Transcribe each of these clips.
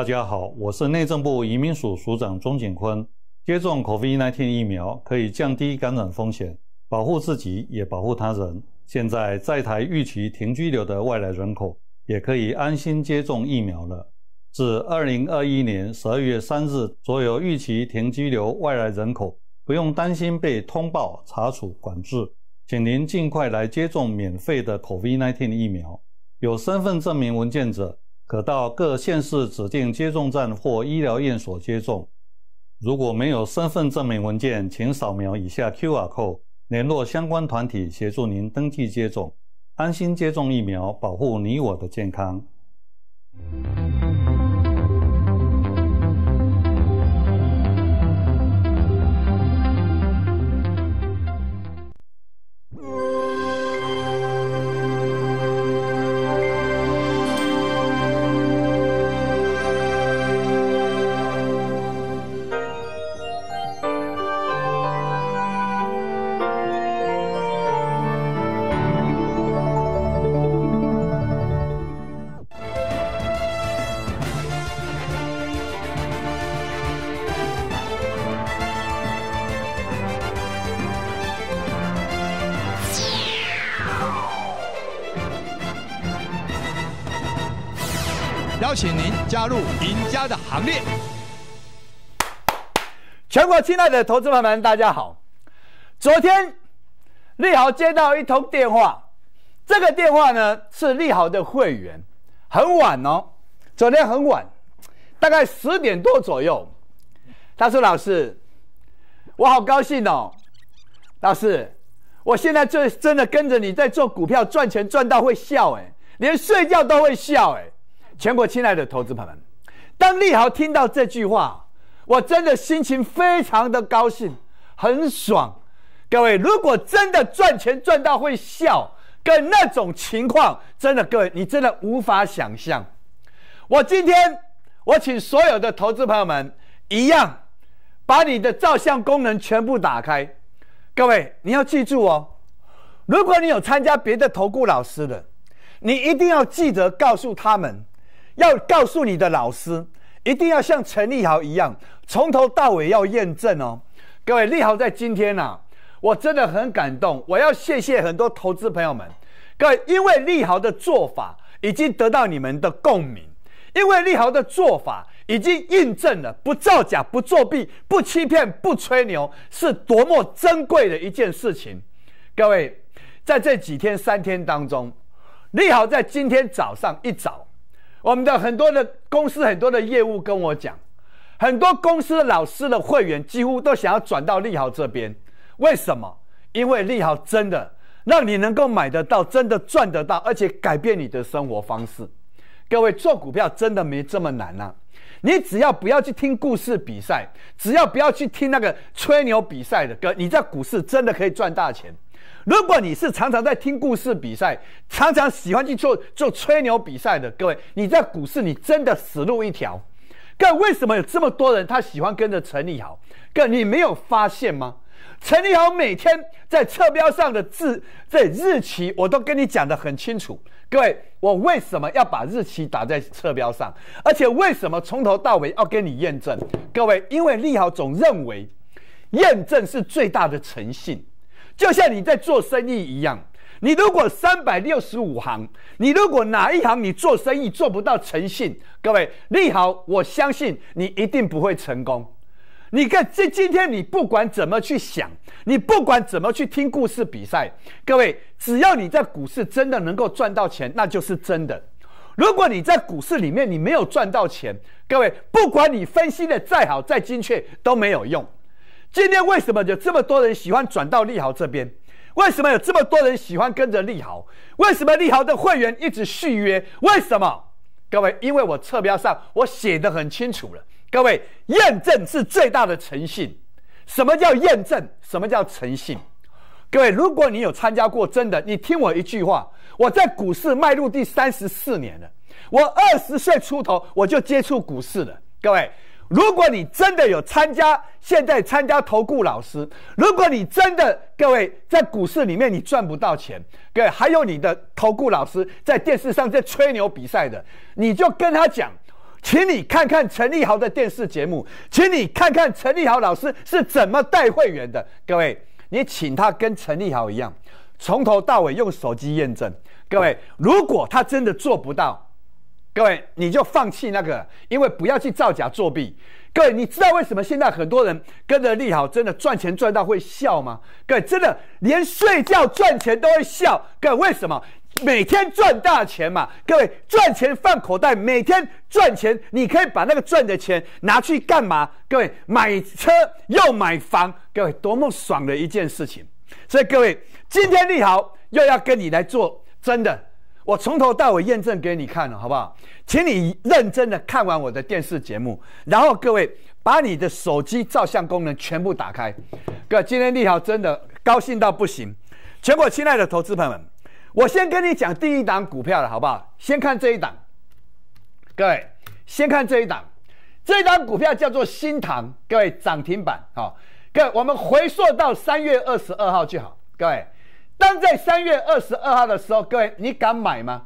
大家好，我是内政部移民署署长钟景坤。接种 COVID-19 疫苗可以降低感染风险，保护自己也保护他人。现在在台预期停居留的外来人口也可以安心接种疫苗了。自2021年12月3日，所有预期停居留外来人口不用担心被通报、查处、管制，请您尽快来接种免费的 COVID-19 疫苗。有身份证明文件者。可到各县市指定接种站或医疗院所接种。如果没有身份证明文件，请扫描以下 QR code，联络相关团体协助您登记接种，安心接种疫苗，保护你我的健康。加入赢家的行列！全国亲爱的投资朋友们，大家好！昨天利豪接到一通电话，这个电话呢是利豪的会员，很晚哦，昨天很晚，大概十点多左右。他说：“老师，我好高兴哦，老师，我现在就真的跟着你在做股票，赚钱赚到会笑哎，连睡觉都会笑哎。”全国亲爱的投资朋友们，当利好听到这句话，我真的心情非常的高兴，很爽。各位，如果真的赚钱赚到会笑，跟那种情况，真的，各位，你真的无法想象。我今天，我请所有的投资朋友们一样，把你的照相功能全部打开。各位，你要记住哦，如果你有参加别的投顾老师的，你一定要记得告诉他们。要告诉你的老师，一定要像陈立豪一样，从头到尾要验证哦。各位，立豪在今天呐，我真的很感动，我要谢谢很多投资朋友们，各位，因为立豪的做法已经得到你们的共鸣，因为立豪的做法已经印证了不造假、不作弊、不欺骗、不吹牛是多么珍贵的一件事情。各位，在这几天三天当中，立豪在今天早上一早。我们的很多的公司，很多的业务跟我讲，很多公司的老师的会员几乎都想要转到利好这边。为什么？因为利好真的让你能够买得到，真的赚得到，而且改变你的生活方式。各位做股票真的没这么难呐！你只要不要去听故事比赛，只要不要去听那个吹牛比赛的哥，你在股市真的可以赚大钱。如果你是常常在听故事比赛，常常喜欢去做做吹牛比赛的各位，你在股市你真的死路一条。各位，为什么有这么多人他喜欢跟着陈立豪？各位，你没有发现吗？陈立豪每天在侧标上的字在日期，我都跟你讲的很清楚。各位，我为什么要把日期打在侧标上？而且为什么从头到尾要跟你验证？各位，因为利好总认为，验证是最大的诚信。就像你在做生意一样，你如果三百六十五行，你如果哪一行你做生意做不到诚信，各位，利好，我相信你一定不会成功。你看，这今天你不管怎么去想，你不管怎么去听故事比赛，各位，只要你在股市真的能够赚到钱，那就是真的。如果你在股市里面你没有赚到钱，各位，不管你分析的再好再精确都没有用。今天为什么有这么多人喜欢转到利豪这边？为什么有这么多人喜欢跟着利豪？为什么利豪的会员一直续约？为什么？各位，因为我侧标上我写的很清楚了。各位，验证是最大的诚信。什么叫验证？什么叫诚信？各位，如果你有参加过，真的，你听我一句话，我在股市迈入第三十四年了。我二十岁出头我就接触股市了。各位。如果你真的有参加，现在参加投顾老师，如果你真的各位在股市里面你赚不到钱，各位还有你的投顾老师在电视上在吹牛比赛的，你就跟他讲，请你看看陈立豪的电视节目，请你看看陈立豪老师是怎么带会员的，各位，你请他跟陈立豪一样，从头到尾用手机验证，各位，如果他真的做不到。各位，你就放弃那个，因为不要去造假作弊。各位，你知道为什么现在很多人跟着利好真的赚钱赚到会笑吗？各位，真的连睡觉赚钱都会笑。各位，为什么？每天赚大钱嘛。各位，赚钱放口袋，每天赚钱，你可以把那个赚的钱拿去干嘛？各位，买车又买房，各位，多么爽的一件事情。所以各位，今天利好又要跟你来做真的。我从头到尾验证给你看了，好不好？请你认真的看完我的电视节目，然后各位把你的手机照相功能全部打开。各位，今天利好真的高兴到不行。全国亲爱的投资朋友们，我先跟你讲第一档股票了，好不好？先看这一档，各位，先看这一档。这一档股票叫做新塘，各位涨停板。好，各位，我们回溯到三月二十二号就好，各位。当在三月二十二号的时候，各位，你敢买吗？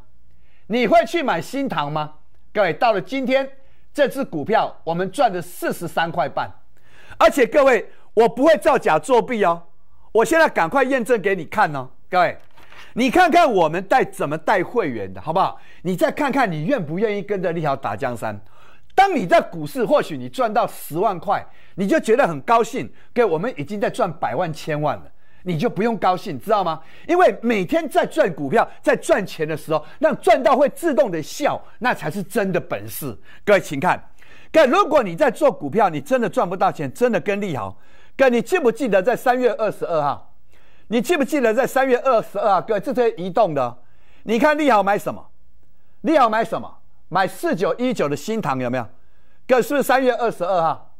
你会去买新塘吗？各位，到了今天，这支股票我们赚了四十三块半，而且各位，我不会造假作弊哦。我现在赶快验证给你看哦，各位，你看看我们带怎么带会员的好不好？你再看看你愿不愿意跟着立好打江山？当你在股市，或许你赚到十万块，你就觉得很高兴。给我们已经在赚百万、千万了。你就不用高兴，知道吗？因为每天在赚股票、在赚钱的时候，那赚到会自动的笑，那才是真的本事。各位，请看，位，如果你在做股票，你真的赚不到钱，真的跟利好。位，你记不记得在三月二十二号？你记不记得在三月二十二号？位，这些移动的，你看利好买什么？利好买什么？买四九一九的新塘有没有？位，是不是三月二十二号？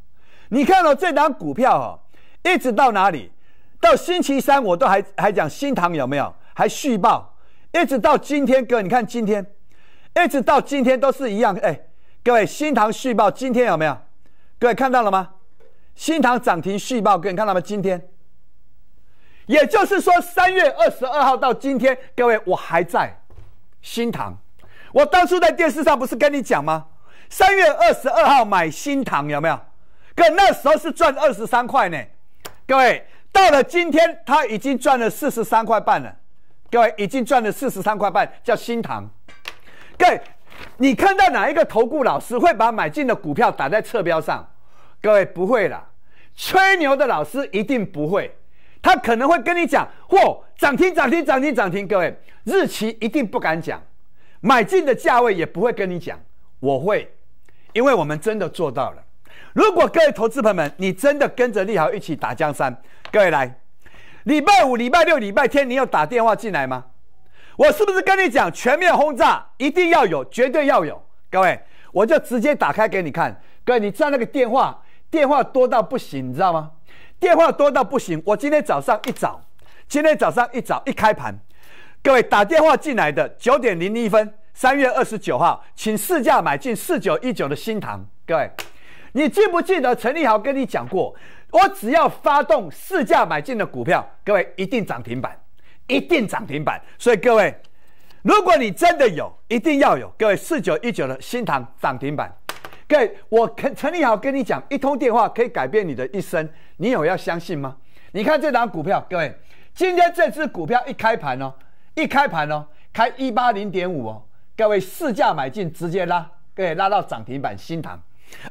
你看到这档股票哦，一直到哪里？到星期三我都还还讲新塘有没有还续报，一直到今天哥，你看今天，一直到今天都是一样哎，各位新塘续报今天有没有？各位看到了吗？新塘涨停续报哥，你看到吗？今天，也就是说三月二十二号到今天，各位我还在新塘，我当初在电视上不是跟你讲吗？三月二十二号买新塘有没有？哥那时候是赚二十三块呢，各位。到了今天，他已经赚了四十三块半了。各位已经赚了四十三块半，叫新塘。各位，你看到哪一个投顾老师会把买进的股票打在侧标上？各位不会了，吹牛的老师一定不会。他可能会跟你讲：“嚯，涨停涨停涨停涨停！”各位，日期一定不敢讲，买进的价位也不会跟你讲。我会，因为我们真的做到了。如果各位投资朋友们，你真的跟着利好一起打江山。各位来，礼拜五、礼拜六、礼拜天，你要打电话进来吗？我是不是跟你讲全面轰炸一定要有，绝对要有？各位，我就直接打开给你看。各位，你知道那个电话电话多到不行，你知道吗？电话多到不行。我今天早上一早，今天早上一早一开盘，各位打电话进来的九点零一分，三月二十九号，请试驾买进四九一九的新塘。各位，你记不记得陈立豪跟你讲过？我只要发动市价买进的股票，各位一定涨停板，一定涨停板。所以各位，如果你真的有，一定要有。各位，四九一九的新塘涨停板，各位，我陈立豪跟你讲，一通电话可以改变你的一生，你有要相信吗？你看这档股票，各位，今天这支股票一开盘哦，一开盘哦，开一八零点五哦，各位市价买进直接拉，各位拉到涨停板新塘。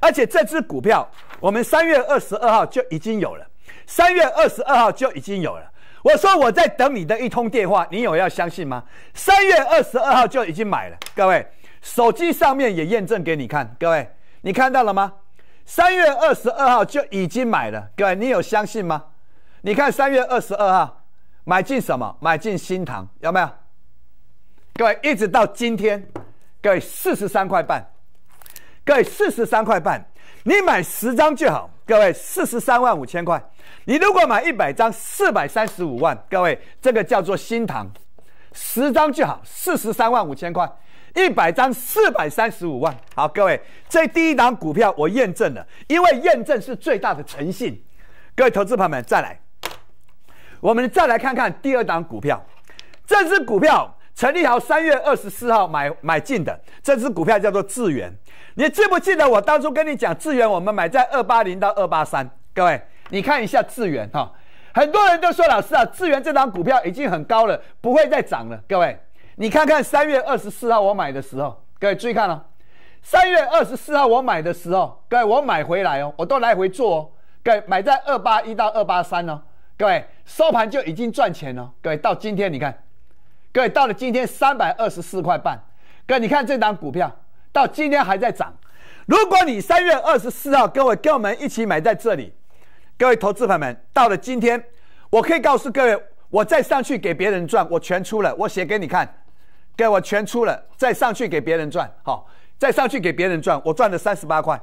而且这只股票，我们三月二十二号就已经有了。三月二十二号就已经有了。我说我在等你的一通电话，你有要相信吗？三月二十二号就已经买了，各位，手机上面也验证给你看。各位，你看到了吗？三月二十二号就已经买了，各位，你有相信吗？你看三月二十二号买进什么？买进新塘，有没有？各位，一直到今天，各位四十三块半。各位四十三块半，你买十张就好。各位四十三万五千块，你如果买一百张，四百三十五万。各位，这个叫做新塘，十张就好，四十三万五千块，一百张四百三十五万。好，各位，这第一档股票我验证了，因为验证是最大的诚信。各位投资朋友们，再来，我们再来看看第二档股票，这支股票。陈立豪三月二十四号买买进的这只股票叫做智元，你记不记得我当初跟你讲智元我们买在二八零到二八三？各位，你看一下智元哈，很多人都说老师啊，智元这张股票已经很高了，不会再涨了。各位，你看看三月二十四号我买的时候，各位注意看了，三月二十四号我买的时候，各位我买回来哦，我都来回做哦，各位买在二八一到二八三哦，各位收盘就已经赚钱了，各位到今天你看。各位到了今天三百二十四块半，哥你看这档股票到今天还在涨。如果你三月二十四号跟我们一起买在这里，各位投资朋友们到了今天，我可以告诉各位，我再上去给别人赚，我全出了，我写给你看，位我全出了，再上去给别人赚，好，再上去给别人赚，我赚了三十八块，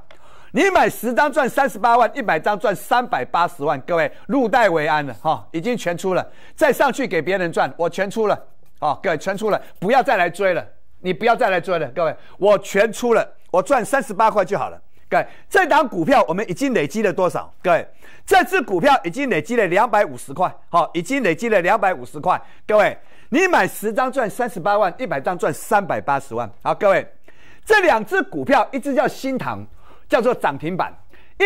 你买十张赚三十八万，一百张赚三百八十万，各位入袋为安了哈，已经全出了，再上去给别人赚，我全出了。好，各位全出了，不要再来追了。你不要再来追了，各位，我全出了，我赚三十八块就好了。各位，这档股票我们已经累积了多少？各位，这支股票已经累积了两百五十块，好，已经累积了两百五十块。各位，你买十张赚三十八万，一百张赚三百八十万。好，各位，这两只股票，一只叫新塘，叫做涨停板。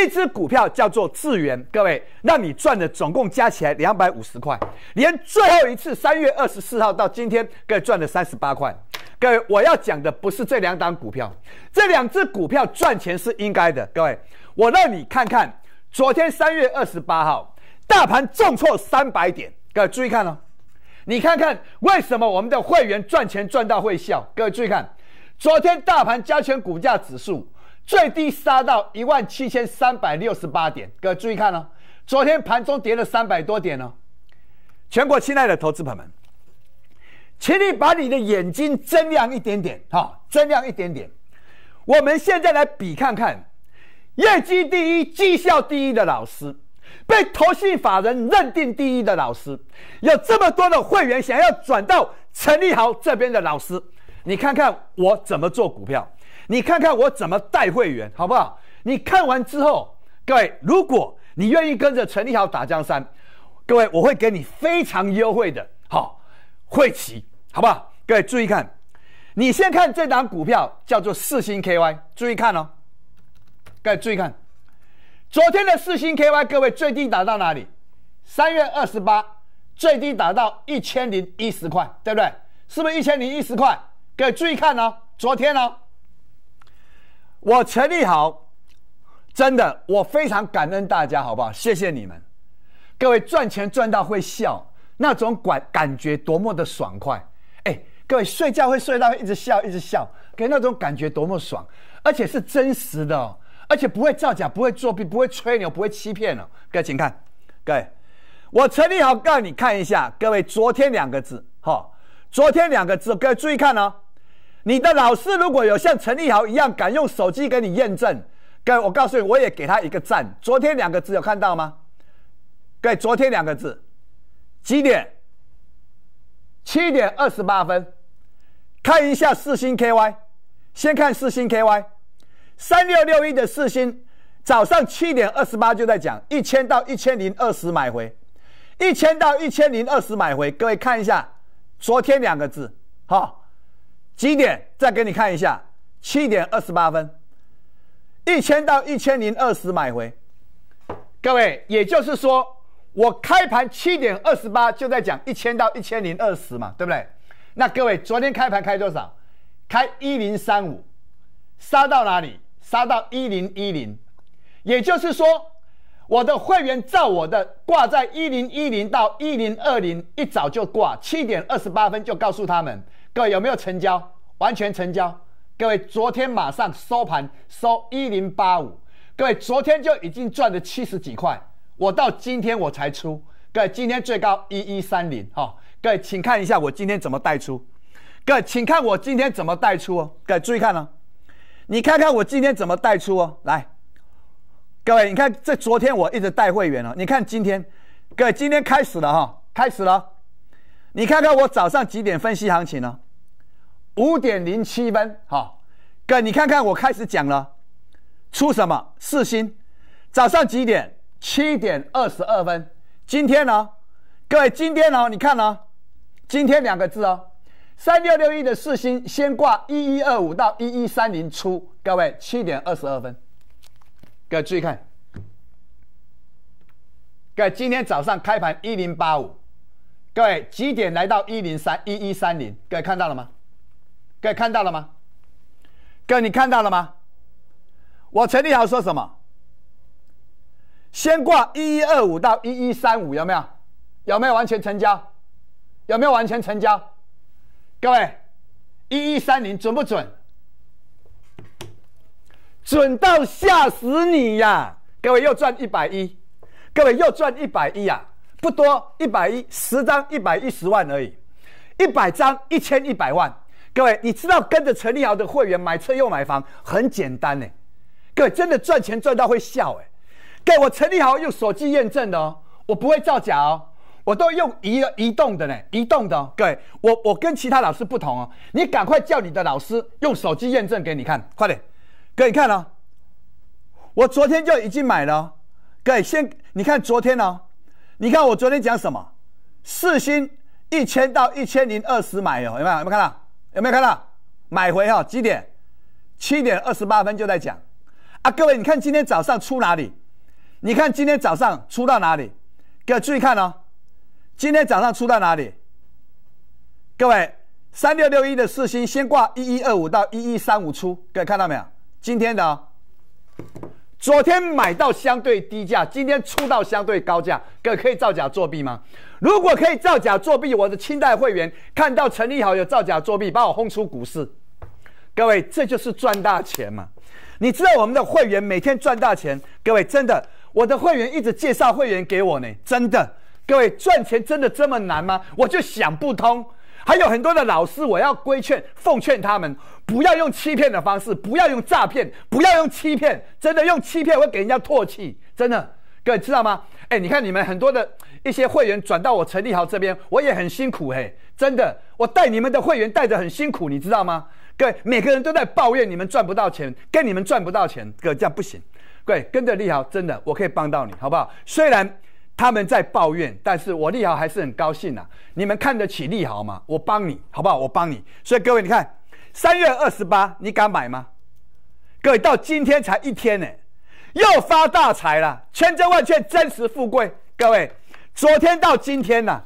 一只股票叫做智元，各位，那你赚的总共加起来两百五十块，连最后一次三月二十四号到今天，各位赚了三十八块。各位，我要讲的不是这两档股票，这两只股票赚钱是应该的。各位，我让你看看昨天三月二十八号大盘重挫三百点，各位注意看哦，你看看为什么我们的会员赚钱赚到会笑？各位注意看，昨天大盘加权股价指数。最低杀到一万七千三百六十八点，各位注意看哦，昨天盘中跌了三百多点哦。全国亲爱的投资朋友们，请你把你的眼睛睁亮一点点，哈，睁亮一点点。我们现在来比看看，业绩第一、绩效第一的老师，被投信法人认定第一的老师，有这么多的会员想要转到陈立豪这边的老师，你看看我怎么做股票。你看看我怎么带会员，好不好？你看完之后，各位，如果你愿意跟着陈立豪打江山，各位，我会给你非常优惠的好会期，好不好？各位注意看，你先看这档股票叫做四星 KY，注意看哦，各位注意看，昨天的四星 KY，各位最低打到哪里？三月二十八最低打到一千零一十块，对不对？是不是一千零一十块？各位注意看哦，昨天哦，我成立好，真的，我非常感恩大家，好不好？谢谢你们，各位赚钱赚到会笑，那种感感觉多么的爽快，哎，各位睡觉会睡到一直笑，一直笑，给那种感觉多么爽，而且是真实的，而且不会造假，不会作弊，不会吹牛，不会欺骗了。各位请看，各位，我成立好，告诉你看一下，各位昨天两个字，哈，昨天两个字，各位注意看呢。你的老师如果有像陈立豪一样敢用手机给你验证，哥，我告诉你，我也给他一个赞。昨天两个字有看到吗？对，昨天两个字，几点？七点二十八分，看一下四星 KY，先看四星 KY，三六六一的四星，早上七点二十八就在讲一千到一千零二十买回，一千到一千零二十买回，各位看一下，昨天两个字，好。几点再给你看一下？七点二十八分，一千到一千零二十买回。各位，也就是说，我开盘七点二十八就在讲一千到一千零二十嘛，对不对？那各位昨天开盘开多少？开一零三五，杀到哪里？杀到一零一零。也就是说，我的会员照我的挂在一零一零到一零二零，一早就挂，七点二十八分就告诉他们。各位有没有成交？完全成交！各位昨天马上收盘收一零八五，各位昨天就已经赚了七十几块。我到今天我才出，各位今天最高一一三零哈。各位请看一下我今天怎么带出，各位请看我今天怎么带出哦。各位注意看哦，你看看我今天怎么带出哦。来，各位你看这昨天我一直带会员了，你看今天，各位今天开始了哈，开始了。你看看我早上几点分析行情呢？五点零七分，哈，哥，你看看，我开始讲了，出什么四星？早上几点？七点二十二分。今天呢，各位，今天呢，你看呢？今天两个字哦，三六六一的四星先挂一一二五到一一三零出，各位七点二十二分，各位注意看，各位今天早上开盘一零八五，各位几点来到一零三一一三零？各位看到了吗？各位看到了吗？各位你看到了吗？我陈立豪说什么？先挂一一二五到一一三五，有没有？有没有完全成交？有没有完全成交？各位，一一三零准不准？准到吓死你呀！各位又赚一百一，各位又赚一百一呀！不多，一百一十张一百一十万而已，一百张一千一百万。各位，你知道跟着陈立豪的会员买车又买房很简单呢。各位真的赚钱赚到会笑哎！位，我陈立豪用手机验证的哦，我不会造假哦，我都用移移动的呢，移动的。各位，我我跟其他老师不同哦，你赶快叫你的老师用手机验证给你看，快点，各你看哦，我昨天就已经买了。各位，先你看昨天呢，你看我昨天讲什么？四星一千到一千零二十买哦，有没有？有没有看到？有没有看到？买回哈几点？七点二十八分就在讲啊！各位，你看今天早上出哪里？你看今天早上出到哪里？各位注意看哦，今天早上出到哪里？各位，三六六一的四星先挂一一二五到一一三五出，各位看到没有？今天的。昨天买到相对低价，今天出到相对高价，可可以造假作弊吗？如果可以造假作弊，我的清代会员看到陈立好有造假作弊，把我轰出股市。各位，这就是赚大钱嘛？你知道我们的会员每天赚大钱？各位，真的，我的会员一直介绍会员给我呢，真的。各位，赚钱真的这么难吗？我就想不通。还有很多的老师，我要规劝、奉劝他们，不要用欺骗的方式，不要用诈骗，不要用欺骗，真的用欺骗会给人家唾弃。真的，各位知道吗？哎，你看你们很多的一些会员转到我陈立豪这边，我也很辛苦，嘿，真的，我带你们的会员带着很辛苦，你知道吗？各位，每个人都在抱怨你们赚不到钱，跟你们赚不到钱，各位这样不行。各位跟着立豪，真的我可以帮到你，好不好？虽然。他们在抱怨，但是我利好还是很高兴呐。你们看得起利好吗？我帮你好不好？我帮你。所以各位，你看三月二十八，你敢买吗？各位到今天才一天呢，又发大财了，千真万确，真实富贵。各位，昨天到今天呐，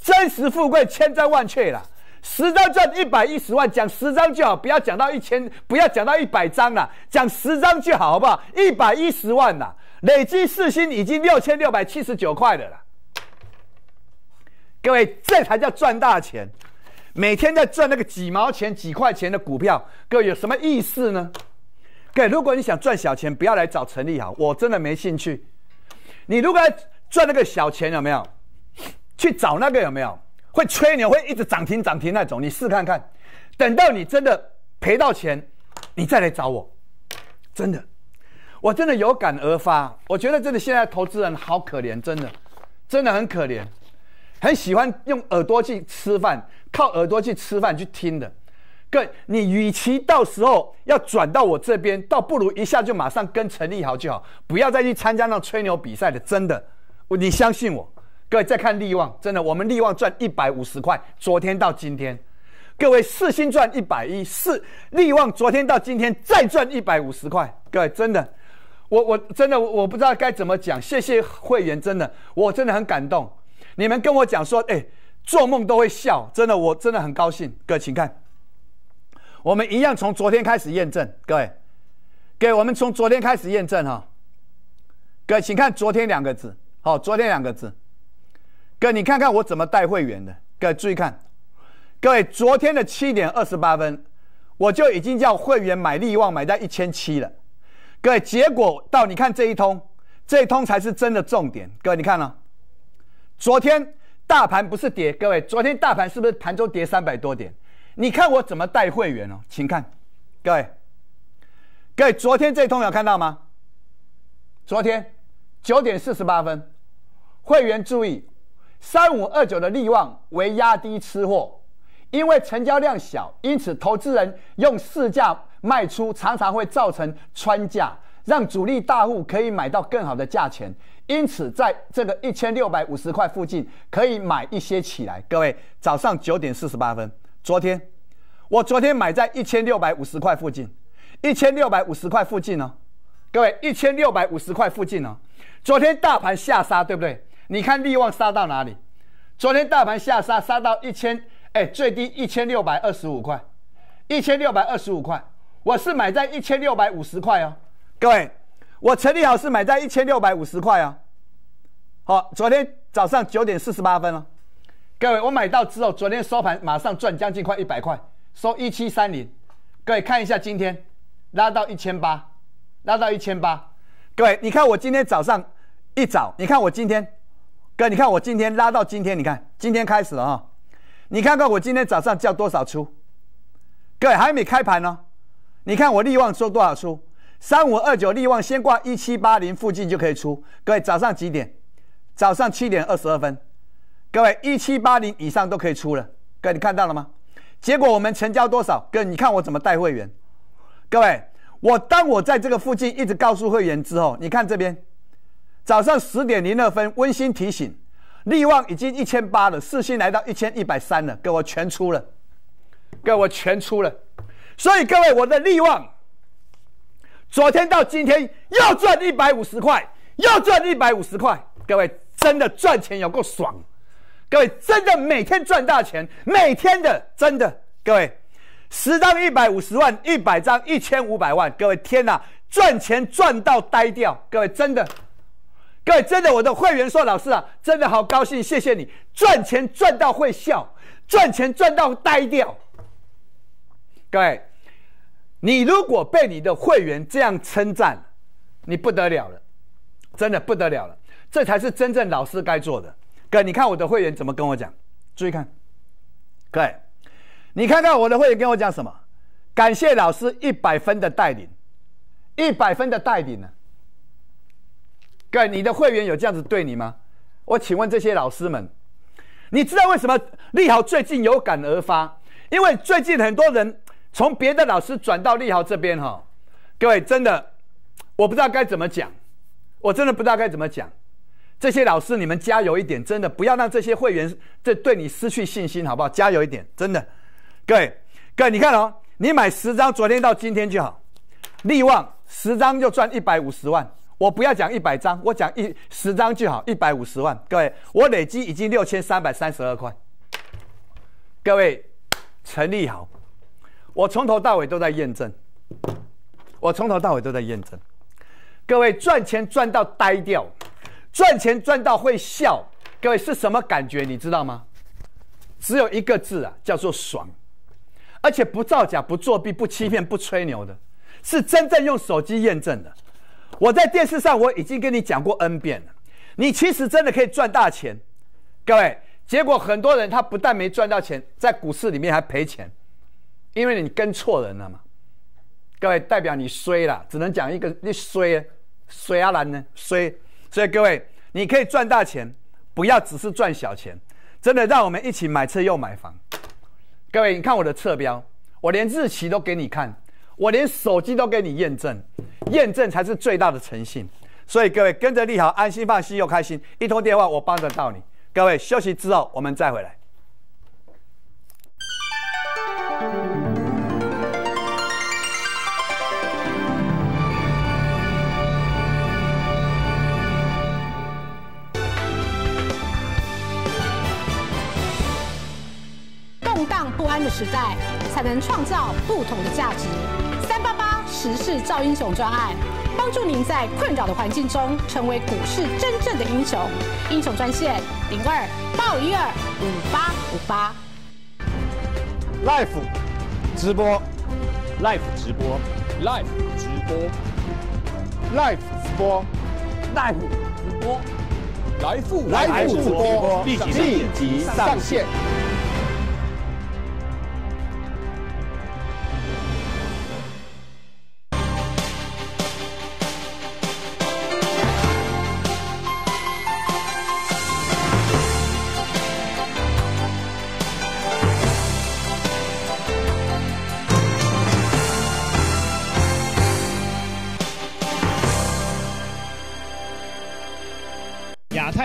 真实富贵，千真万确了。十张赚一百一十万，讲十张就好，不要讲到一千，不要讲到一百张了，讲十张就好，好不好？一百一十万呐。累计四星已经六千六百七十九块了，各位，这才叫赚大钱。每天在赚那个几毛钱、几块钱的股票，各位有什么意思呢？各位，如果你想赚小钱，不要来找陈立豪，我真的没兴趣。你如果赚那个小钱，有没有？去找那个有没有？会吹牛，会一直涨停涨停那种，你试看看。等到你真的赔到钱，你再来找我，真的。我真的有感而发，我觉得真的现在投资人好可怜，真的，真的很可怜，很喜欢用耳朵去吃饭，靠耳朵去吃饭去听的。各位，你与其到时候要转到我这边，倒不如一下就马上跟陈立豪就好，不要再去参加那吹牛比赛的。真的，你相信我。各位，再看利旺，真的，我们利旺赚一百五十块，昨天到今天，各位四星赚一百一四，利旺昨天到今天再赚一百五十块，各位真的。我我真的我不知道该怎么讲，谢谢会员，真的我真的很感动。你们跟我讲说，哎，做梦都会笑，真的我真的很高兴。哥，请看，我们一样从昨天开始验证，各位，给我们从昨天开始验证哈。哥，请看昨天两个字，好，昨天两个字。哥，你看看我怎么带会员的，哥，注意看，各位，昨天的七点二十八分，我就已经叫会员买力旺，买在一千七了。各位，结果到你看这一通，这一通才是真的重点。各位，你看了？昨天大盘不是跌，各位，昨天大盘是不是盘中跌三百多点？你看我怎么带会员哦，请看，各位，各位，昨天这一通有看到吗？昨天九点四十八分，会员注意，三五二九的利旺为压低吃货，因为成交量小，因此投资人用市价。卖出常常会造成穿价，让主力大户可以买到更好的价钱。因此，在这个一千六百五十块附近可以买一些起来。各位，早上九点四十八分，昨天我昨天买在一千六百五十块附近，一千六百五十块附近呢，各位一千六百五十块附近呢。昨天大盘下杀，对不对？你看利旺杀到哪里？昨天大盘下杀，杀到一千，哎，最低一千六百二十五块，一千六百二十五块。我是买在一千六百五十块啊，各位，我陈立豪是买在一千六百五十块啊。好，昨天早上九点四十八分哦，各位，我买到之后，昨天收盘马上赚将近快一百块，收一七三零。各位看一下，今天拉到一千八，拉到一千八。各位，你看我今天早上一早，你看我今天，哥，你看我今天拉到今天，你看今天开始了哦，你看看我今天早上叫多少出？各位还没开盘呢。你看我利旺收多少出？三五二九利旺先挂一七八零附近就可以出。各位早上几点？早上七点二十二分。各位一七八零以上都可以出了。各位你看到了吗？结果我们成交多少？位你看我怎么带会员？各位，我当我在这个附近一直告诉会员之后，你看这边早上十点零二分，温馨提醒，利旺已经一千八了，四星来到一千一百三了。哥，我全出了。哥，我全出了。所以各位，我的利望，昨天到今天又赚一百五十块，又赚一百五十块。各位真的赚钱有够爽，各位真的每天赚大钱，每天的真的。各位十张一百五十万，一百张一千五百万。各位天哪，赚钱赚到呆掉，各位真的，各位真的，我的会员说：“老师啊，真的好高兴，谢谢你赚钱赚到会笑，赚钱赚到呆掉。”各位。你如果被你的会员这样称赞，你不得了了，真的不得了了，这才是真正老师该做的。哥，你看我的会员怎么跟我讲？注意看，哥，你看看我的会员跟我讲什么？感谢老师一百分的带领，一百分的带领呢？哥，你的会员有这样子对你吗？我请问这些老师们，你知道为什么利好最近有感而发？因为最近很多人。从别的老师转到立豪这边哈，各位真的，我不知道该怎么讲，我真的不知道该怎么讲。这些老师你们加油一点，真的不要让这些会员这对你失去信心好不好？加油一点，真的，各位，各位你看哦，你买十张昨天到今天就好，利旺十张就赚一百五十万，我不要讲一百张，我讲一十张就好，一百五十万。各位，我累积已经六千三百三十二块。各位，陈立豪。我从头到尾都在验证，我从头到尾都在验证。各位赚钱赚到呆掉，赚钱赚到会笑，各位是什么感觉？你知道吗？只有一个字啊，叫做爽。而且不造假、不作弊、不欺骗、不吹牛的，是真正用手机验证的。我在电视上我已经跟你讲过 N 遍了，你其实真的可以赚大钱，各位。结果很多人他不但没赚到钱，在股市里面还赔钱。因为你跟错人了嘛，各位代表你衰了，只能讲一个你衰，衰阿兰呢衰，所以各位你可以赚大钱，不要只是赚小钱，真的让我们一起买车又买房。各位你看我的侧标，我连日期都给你看，我连手机都给你验证，验证才是最大的诚信。所以各位跟着利好，安心放心又开心，一通电话我帮得到你。各位休息之后我们再回来。时代才能创造不同的价值。三八八时事造英雄专案，帮助您在困扰的环境中成为股市真正的英雄。英雄专线零二八一二五八五八。Life 直播，Life 直播，Life 直播，Life 直播，Life 直播，Life 直播立即上线。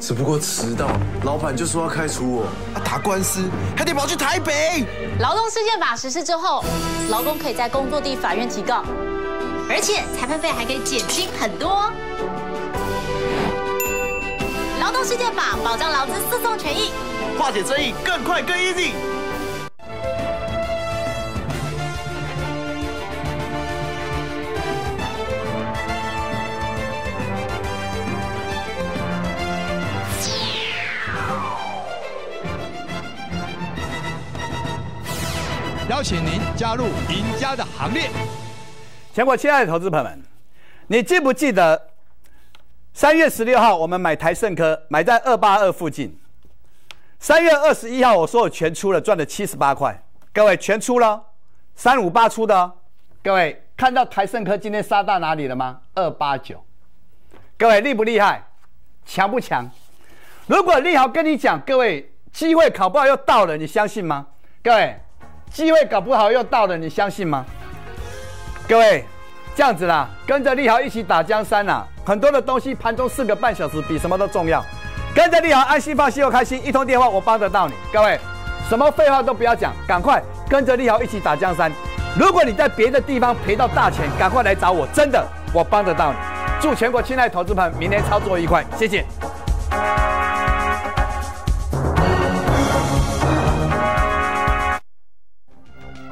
只不过迟到，老板就说要开除我，打官司还得跑去台北。劳动事件法实施之后，劳工可以在工作地法院提告，而且裁判费还可以减轻很多。劳动事件法保障劳资诉讼权益，化解争议更快更 easy。加入赢家的行列！全国亲爱的投资朋友们，你记不记得三月十六号我们买台盛科，买在二八二附近？三月二十一号我说我全出了，赚了七十八块。各位全出了，三五八出的。各位看到台盛科今天杀到哪里了吗？二八九。各位厉不厉害？强不强？如果利豪跟你讲，各位机会考不好又到了，你相信吗？各位。机会搞不好又到了，你相信吗？各位，这样子啦，跟着利豪一起打江山啦，很多的东西盘中四个半小时比什么都重要。跟着利豪安心放心又开心，一通电话我帮得到你。各位，什么废话都不要讲，赶快跟着利豪一起打江山。如果你在别的地方赔到大钱，赶快来找我，真的我帮得到你。祝全国亲爱的投资朋友明天操作愉快，谢谢。